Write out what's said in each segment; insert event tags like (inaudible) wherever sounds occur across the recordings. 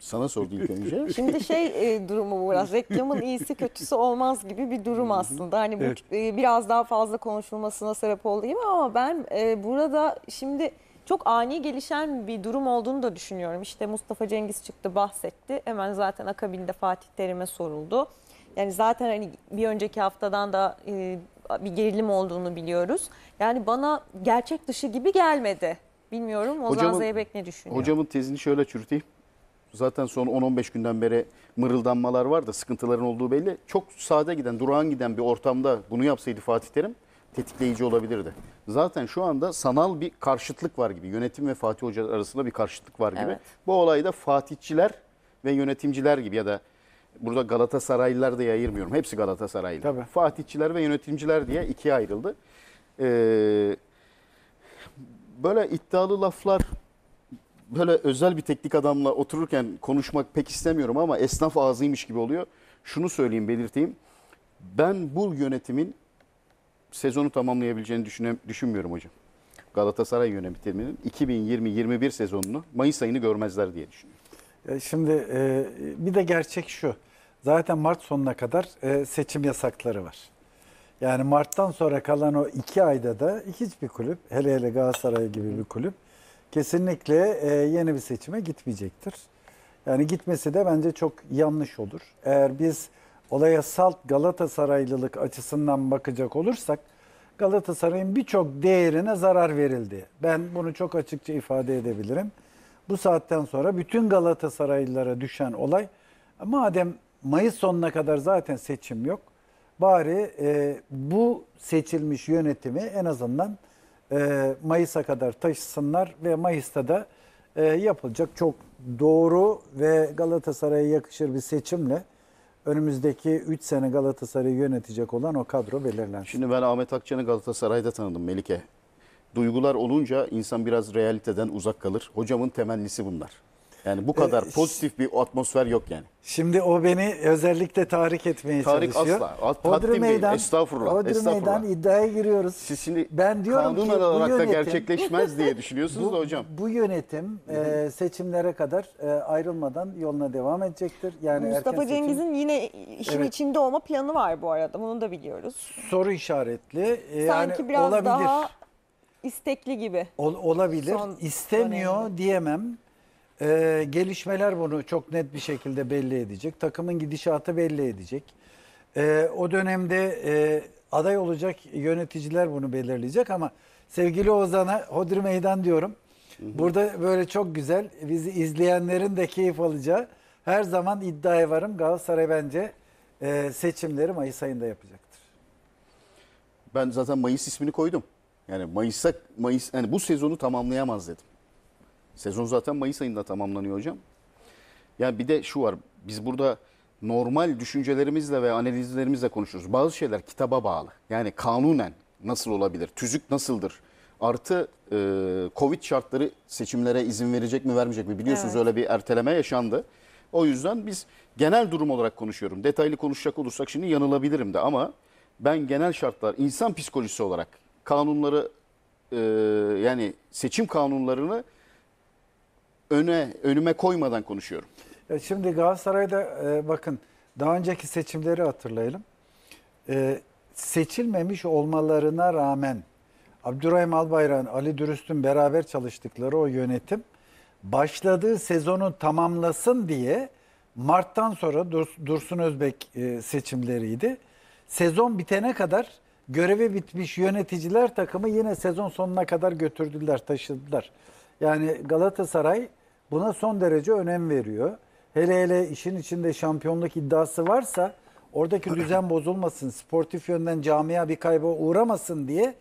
Sana sordu ilk önce. (laughs) Şimdi şey e, durumu biraz reklamın iyisi kötüsü olmaz gibi bir durum aslında. Hani bu Evet. e, biraz daha fazla konuşulmasına sebep oldu gibi ama ben e, burada şimdi çok ani gelişen bir durum olduğunu da düşünüyorum. İşte Mustafa Cengiz çıktı bahsetti. Hemen zaten akabinde Fatih Terim'e soruldu. Yani zaten hani bir önceki haftadan da e, bir gerilim olduğunu biliyoruz. Yani bana gerçek dışı gibi gelmedi. Bilmiyorum Ozan Hocamın- Zeybek ne düşünüyor? Hocamın tezini şöyle çürüteyim zaten son 10-15 günden beri mırıldanmalar var da sıkıntıların olduğu belli. Çok sade giden, durağan giden bir ortamda bunu yapsaydı Fatih Terim tetikleyici olabilirdi. Zaten şu anda sanal bir karşıtlık var gibi. Yönetim ve Fatih Hoca arasında bir karşıtlık var gibi. Evet. Bu olayda Fatihçiler ve yönetimciler gibi ya da burada Galatasaraylılar da yayırmıyorum, Hepsi Galatasaraylı. Tabii. Fatihçiler ve yönetimciler diye ikiye ayrıldı. Ee, böyle iddialı laflar, böyle özel bir teknik adamla otururken konuşmak pek istemiyorum ama esnaf ağzıymış gibi oluyor. Şunu söyleyeyim, belirteyim. Ben bu yönetimin sezonu tamamlayabileceğini düşüne, düşünmüyorum hocam. Galatasaray yönetiminin 2020-21 sezonunu Mayıs ayını görmezler diye düşünüyorum. Şimdi e, bir de gerçek şu. Zaten Mart sonuna kadar e, seçim yasakları var. Yani Mart'tan sonra kalan o iki ayda da hiçbir kulüp, hele hele Galatasaray gibi bir kulüp kesinlikle e, yeni bir seçime gitmeyecektir. Yani gitmesi de bence çok yanlış olur. Eğer biz olaya salt Galatasaraylılık açısından bakacak olursak Galatasaray'ın birçok değerine zarar verildi. Ben bunu çok açıkça ifade edebilirim. Bu saatten sonra bütün Galatasaraylılara düşen olay madem Mayıs sonuna kadar zaten seçim yok bari e, bu seçilmiş yönetimi en azından e, Mayıs'a kadar taşısınlar ve Mayıs'ta da e, yapılacak çok doğru ve Galatasaray'a yakışır bir seçimle önümüzdeki 3 sene Galatasaray'ı yönetecek olan o kadro belirlensin. Şimdi ben Ahmet Akçan'ı Galatasaray'da tanıdım Melike. Duygular olunca insan biraz realiteden uzak kalır. Hocamın temennisi bunlar. Yani bu kadar Ee, pozitif bir atmosfer yok yani. Şimdi o beni özellikle tahrik etmeye Tahrik çalışıyor. asla, at- takdim değil. Estağfurullah, Hodri estağfurullah. meydan iddiaya giriyoruz. Siz şimdi ben diyorum kanun ki bu olarak da gerçekleşmez diye düşünüyorsunuz (laughs) Bu, da hocam. bu yönetim e, seçimlere kadar e, ayrılmadan yoluna devam edecektir. Yani Mustafa erken seçim- Cengiz'in yine işin Evet. içinde olma planı var bu arada. Bunu da biliyoruz. soru işaretli. E, Sanki yani biraz olabilir. daha istekli gibi. Ol- olabilir. Son İstemiyor dönemde. diyemem. Ee, gelişmeler bunu çok net bir şekilde belli edecek. Takımın gidişatı belli edecek. Ee, o dönemde e, aday olacak yöneticiler bunu belirleyecek ama sevgili Ozan'a Hodri Meydan diyorum. Burada böyle çok güzel bizi izleyenlerin de keyif alacağı her zaman iddiaya varım Galatasaray bence e, seçimleri Mayıs ayında yapacaktır. Ben zaten Mayıs ismini koydum. Yani Mayıs'a Mayıs yani bu sezonu tamamlayamaz dedim. Sezon zaten Mayıs ayında tamamlanıyor hocam. Yani bir de şu var. Biz burada normal düşüncelerimizle ve analizlerimizle konuşuyoruz. Bazı şeyler kitaba bağlı. Yani kanunen nasıl olabilir? Tüzük nasıldır? Artı e, Covid şartları seçimlere izin verecek mi vermeyecek mi? Biliyorsunuz evet. öyle bir erteleme yaşandı. O yüzden biz genel durum olarak konuşuyorum. Detaylı konuşacak olursak şimdi yanılabilirim de ama ben genel şartlar insan psikolojisi olarak kanunları e, yani seçim kanunlarını öne önüme koymadan konuşuyorum. E, şimdi Galatasaray'da e, bakın daha önceki seçimleri hatırlayalım. E, seçilmemiş olmalarına rağmen Abdurrahim Albayrak'ın Ali Dürüst'ün beraber çalıştıkları o yönetim başladığı sezonu tamamlasın diye Mart'tan sonra Dursun Özbek seçimleriydi. Sezon bitene kadar görevi bitmiş yöneticiler takımı yine sezon sonuna kadar götürdüler, taşıdılar. Yani Galatasaray Buna son derece önem veriyor. Hele hele işin içinde şampiyonluk iddiası varsa oradaki düzen (clears throat) bozulmasın, sportif yönden camia bir kayba uğramasın diye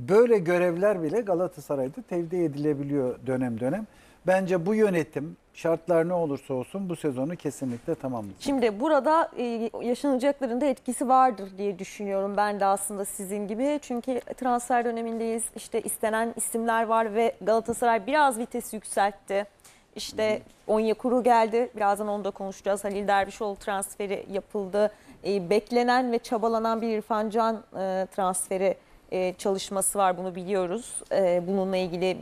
böyle görevler bile Galatasaray'da tevdi edilebiliyor dönem dönem. Bence bu yönetim şartlar ne olursa olsun bu sezonu kesinlikle tamamlayacak. Şimdi burada e, yaşanacakların da etkisi vardır diye düşünüyorum ben de aslında sizin gibi. Çünkü transfer dönemindeyiz. İşte istenen isimler var ve Galatasaray biraz vites yükseltti. İşte Onyekuru geldi. Birazdan onu da konuşacağız. Halil Dervişoğlu transferi yapıldı. E, beklenen ve çabalanan bir İrfan Can e, transferi e, çalışması var. Bunu biliyoruz. E, bununla ilgili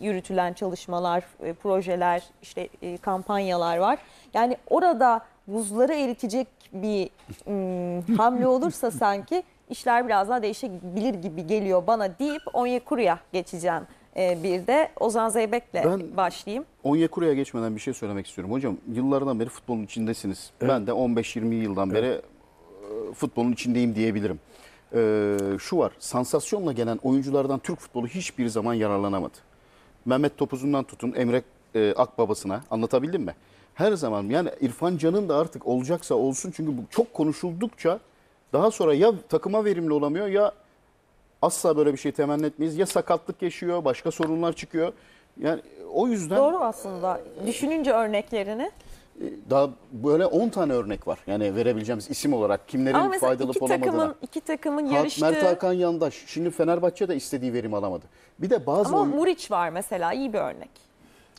yürütülen çalışmalar, e, projeler, işte e, kampanyalar var. Yani orada buzları eritecek bir m, ıı, hamle olursa sanki işler biraz daha değişebilir gibi geliyor bana deyip Onyekuru'ya geçeceğim e, bir de Ozan Zeybek'le ben, başlayayım. Onyekuru'ya geçmeden bir şey söylemek istiyorum. Hocam yıllardan beri futbolun içindesiniz. Evet. Ben de 15-20 yıldan evet. beri futbolun içindeyim diyebilirim. Ee, şu var, sansasyonla gelen oyunculardan Türk futbolu hiçbir zaman yararlanamadı. Mehmet Topuz'undan tutun Emre e, Akbabasına anlatabildim mi? Her zaman yani İrfan Can'ın da artık olacaksa olsun çünkü bu çok konuşuldukça daha sonra ya takıma verimli olamıyor ya asla böyle bir şey temenni etmeyiz. Ya sakatlık yaşıyor, başka sorunlar çıkıyor. Yani o yüzden Doğru aslında. Düşününce örneklerini. Ee, daha böyle 10 tane örnek var. Yani verebileceğimiz isim olarak kimlerin Ama mesela faydalı iki olup takımın, olamadığına. iki takımın Ha- yarıştığı. Mert Hakan Yandaş şimdi Fenerbahçe de istediği verim alamadı. Bir de bazı Ama oyun- Muriç var mesela iyi bir örnek.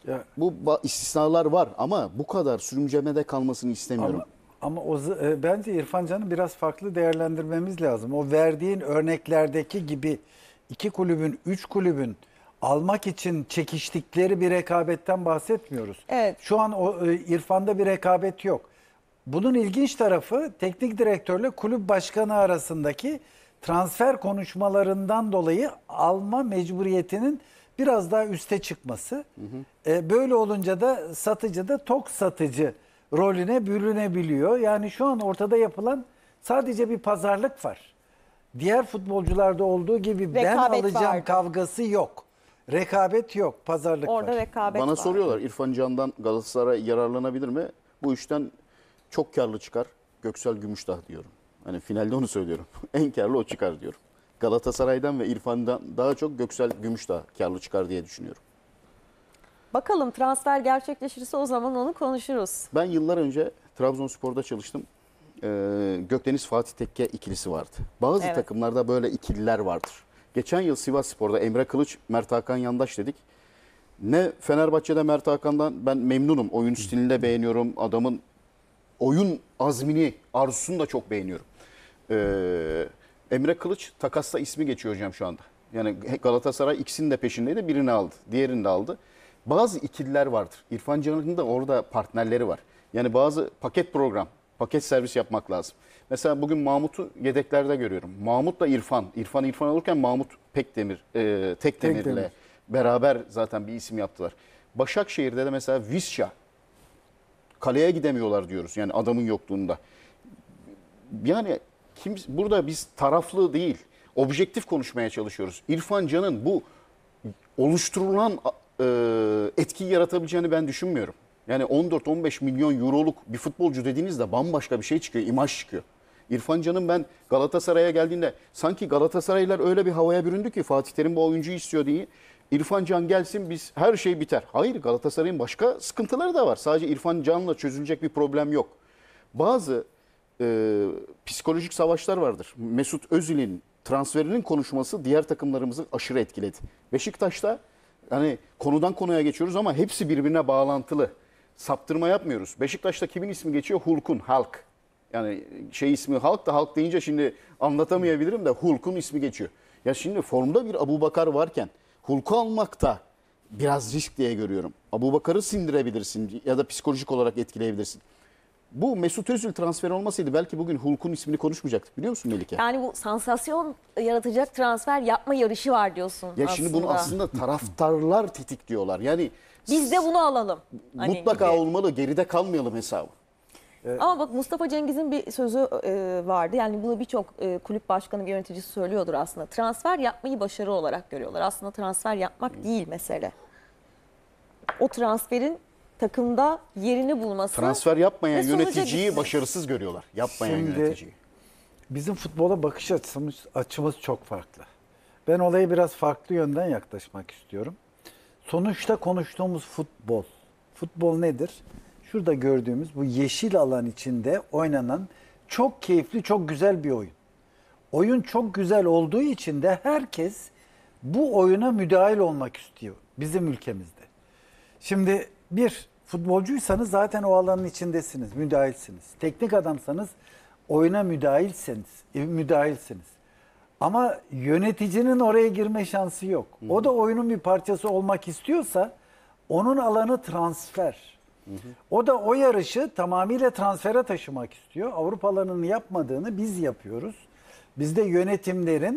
Ya, bu istisnalar var ama bu kadar sürümcemede kalmasını istemiyorum. Ama ama o, e, bence İrfan Can'ı biraz farklı değerlendirmemiz lazım. O verdiğin örneklerdeki gibi iki kulübün, üç kulübün almak için çekiştikleri bir rekabetten bahsetmiyoruz. Evet. Şu an o e, İrfan'da bir rekabet yok. Bunun ilginç tarafı teknik direktörle kulüp başkanı arasındaki transfer konuşmalarından dolayı alma mecburiyetinin biraz daha üste çıkması. Hı hı. E, böyle olunca da satıcı da tok satıcı rolüne bürünebiliyor. Yani şu an ortada yapılan sadece bir pazarlık var. Diğer futbolcularda olduğu gibi Rekabet ben alacağım vardı. kavgası yok. Rekabet yok, pazarlık Orada var. rekabet Bana var. soruyorlar İrfan Can'dan Galatasaray yararlanabilir mi? Bu işten çok karlı çıkar Göksel Gümüştah diyorum. Hani finalde onu söylüyorum. (laughs) en karlı o çıkar diyorum. Galatasaray'dan ve İrfan'dan daha çok Göksel Gümüştah karlı çıkar diye düşünüyorum. Bakalım transfer gerçekleşirse o zaman onu konuşuruz. Ben yıllar önce Trabzonspor'da çalıştım. Ee, Gökdeniz Fatih Tekke ikilisi vardı. Bazı evet. takımlarda böyle ikililer vardır. Geçen yıl Sivas Spor'da Emre Kılıç, Mert Hakan Yandaş dedik. Ne Fenerbahçe'de Mert Hakan'dan ben memnunum. Oyun stilini de beğeniyorum. Adamın oyun azmini, arzusunu da çok beğeniyorum. Ee, Emre Kılıç takasta ismi geçiyor hocam şu anda. Yani Galatasaray ikisinin de peşindeydi. Birini aldı, diğerini de aldı bazı ikililer vardır. İrfan Can'ın da orada partnerleri var. Yani bazı paket program, paket servis yapmak lazım. Mesela bugün Mahmut'u yedeklerde görüyorum. Mahmut'la İrfan, İrfan İrfan olurken Mahmut Pekdemir, e, Tekdemir'le Tekdemir. beraber zaten bir isim yaptılar. Başakşehir'de de mesela Visca, kaleye gidemiyorlar diyoruz yani adamın yokluğunda. Yani kim, burada biz taraflı değil, objektif konuşmaya çalışıyoruz. İrfan Can'ın bu oluşturulan e, etki yaratabileceğini ben düşünmüyorum. Yani 14-15 milyon euroluk bir futbolcu dediğinizde bambaşka bir şey çıkıyor, imaj çıkıyor. İrfan Can'ın ben Galatasaray'a geldiğinde sanki Galatasaraylar öyle bir havaya büründü ki Fatih Terim bu oyuncuyu istiyor diye. İrfan Can gelsin biz her şey biter. Hayır Galatasaray'ın başka sıkıntıları da var. Sadece İrfan Can'la çözülecek bir problem yok. Bazı e, psikolojik savaşlar vardır. Mesut Özil'in transferinin konuşması diğer takımlarımızı aşırı etkiledi. Beşiktaş'ta yani konudan konuya geçiyoruz ama hepsi birbirine bağlantılı. Saptırma yapmıyoruz. Beşiktaş'ta kimin ismi geçiyor? Hulk'un, Halk. Yani şey ismi Halk da Halk deyince şimdi anlatamayabilirim de Hulk'un ismi geçiyor. Ya şimdi formda bir Abu Bakar varken Hulk'u almak da biraz risk diye görüyorum. Abu Bakar'ı sindirebilirsin ya da psikolojik olarak etkileyebilirsin bu Mesut Özil transferi olmasaydı belki bugün Hulk'un ismini konuşmayacaktık biliyor musun Melike? Yani bu sansasyon yaratacak transfer yapma yarışı var diyorsun Ya aslında. şimdi bunu aslında taraftarlar tetikliyorlar. Yani Biz de bunu alalım. Hani mutlaka gibi. olmalı geride kalmayalım hesabı. Ee, Ama bak Mustafa Cengiz'in bir sözü e, vardı. Yani bunu birçok e, kulüp başkanı, bir yöneticisi söylüyordur aslında. Transfer yapmayı başarı olarak görüyorlar. Aslında transfer yapmak değil mesele. O transferin takımda yerini bulması. Transfer yapmayan ve yöneticiyi gitsin. başarısız görüyorlar. Yapmayan Şimdi- yöneticiyi. Bizim futbola bakış açımız, açımız çok farklı. Ben olayı biraz farklı yönden yaklaşmak istiyorum. Sonuçta konuştuğumuz futbol. Futbol nedir? Şurada gördüğümüz bu yeşil alan içinde oynanan çok keyifli, çok güzel bir oyun. Oyun çok güzel olduğu için de herkes bu oyuna müdahil olmak istiyor bizim ülkemizde. Şimdi bir Futbolcuysanız zaten o alanın içindesiniz, müdahilsiniz. Teknik adamsanız oyuna müdahilseniz, e, müdahilsiniz. Ama yöneticinin oraya girme şansı yok. O da oyunun bir parçası olmak istiyorsa onun alanı transfer. O da o yarışı tamamıyla transfere taşımak istiyor. Avrupalarının yapmadığını biz yapıyoruz. Bizde yönetimlerin